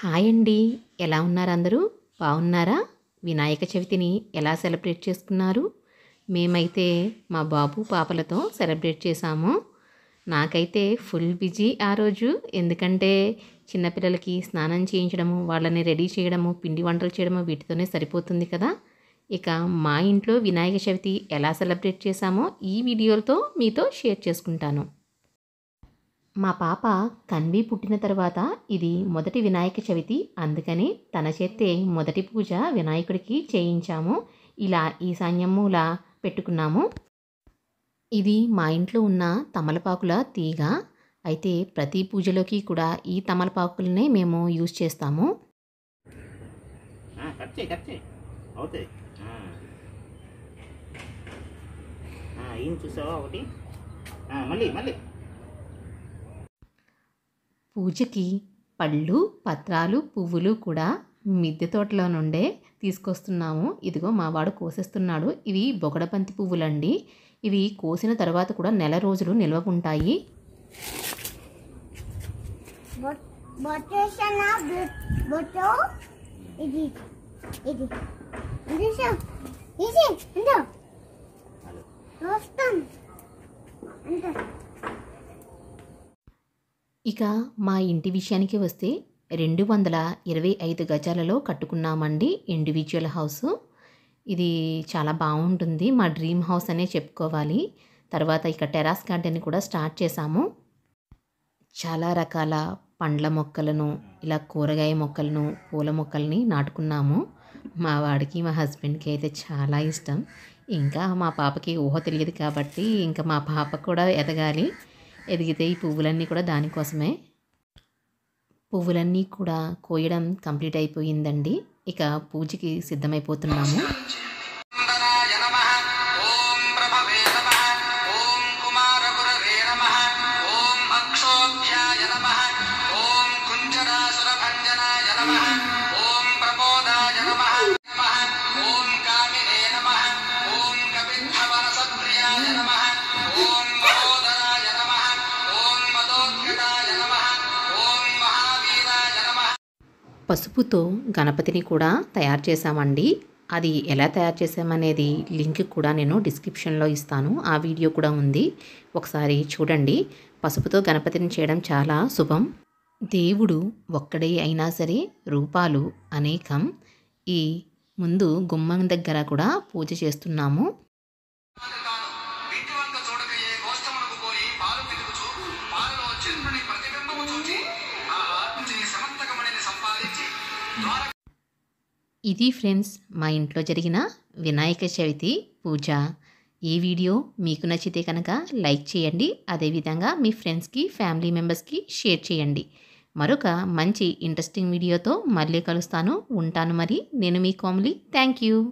hi అండి ఎలా ఉన్నారు అందరూ బాగున్నారా వినాయక చవితిని ఎలా సెలబ్రేట్ చేసుకున్నారు మేమైతే మా బాబు పాపలతో సెలబ్రేట్ చేశాము నాకైతే ఫుల్ బిజీ ఆ రోజు ఎందుకంటే చిన్నపిల్లలకి స్నానం చేయించడము వాళ్ళని రెడీ చేయడము పిండి వంటలు చేయడము వీటితోనే సరిపోతుంది కదా ఇక మా ఇంట్లో వినాయక చవితి ఎలా సెలబ్రేట్ చేశామో ఈ వీడియోలతో మీతో షేర్ చేసుకుంటాను మా పాప కన్వి పుట్టిన తర్వాత ఇది మొదటి వినాయక చవితి అందుకని తన చేతే మొదటి పూజ వినాయకుడికి చేయించాము ఇలా ఈశాన్యములా పెట్టుకున్నాము ఇది మా ఇంట్లో ఉన్న తమలపాకుల తీగ అయితే ప్రతి పూజలోకి కూడా ఈ తమలపాకులనే మేము యూజ్ చేస్తాము చూసావా ఒకటి మళ్ళీ మళ్ళీ పూజకి పళ్ళు పత్రాలు పువ్వులు కూడా మిద్దె తోటలో నుండే తీసుకొస్తున్నాము ఇదిగో మా వాడు కోసేస్తున్నాడు ఇవి బొగడపంతి పువ్వులండి ఇవి కోసిన తర్వాత కూడా నెల రోజులు నిల్వ ఉంటాయి ఇక మా ఇంటి విషయానికి వస్తే రెండు వందల ఇరవై ఐదు గజాలలో కట్టుకున్నామండి ఇండివిజువల్ హౌస్ ఇది చాలా బాగుంటుంది మా డ్రీమ్ హౌస్ అనే చెప్పుకోవాలి తర్వాత ఇక టెరాస్ గార్డెన్ కూడా స్టార్ట్ చేశాము చాలా రకాల పండ్ల మొక్కలను ఇలా కూరగాయ మొక్కలను పూల మొక్కల్ని నాటుకున్నాము మా వాడికి మా హస్బెండ్కి అయితే చాలా ఇష్టం ఇంకా మా పాపకి ఊహ తెలియదు కాబట్టి ఇంకా మా పాప కూడా ఎదగాలి ఎదిగితే ఈ పువ్వులన్నీ కూడా దానికోసమే పువ్వులన్నీ కూడా కోయడం కంప్లీట్ అయిపోయిందండి ఇక పూజకి సిద్ధమైపోతున్నాము పసుపుతో గణపతిని కూడా తయారు చేశామండి అది ఎలా తయారు చేసామనేది లింక్ కూడా నేను డిస్క్రిప్షన్లో ఇస్తాను ఆ వీడియో కూడా ఉంది ఒకసారి చూడండి పసుపుతో గణపతిని చేయడం చాలా శుభం దేవుడు ఒక్కడే అయినా సరే రూపాలు అనేకం ఈ ముందు గుమ్మం దగ్గర కూడా పూజ చేస్తున్నాము ఇది ఫ్రెండ్స్ మా ఇంట్లో జరిగిన వినాయక చవితి పూజ ఈ వీడియో మీకు నచ్చితే కనుక లైక్ చేయండి అదేవిధంగా మీ ఫ్రెండ్స్కి ఫ్యామిలీ మెంబర్స్కి షేర్ చేయండి మరొక మంచి ఇంట్రెస్టింగ్ వీడియోతో మళ్ళీ కలుస్తాను ఉంటాను మరి నేను మీ కోమలి థ్యాంక్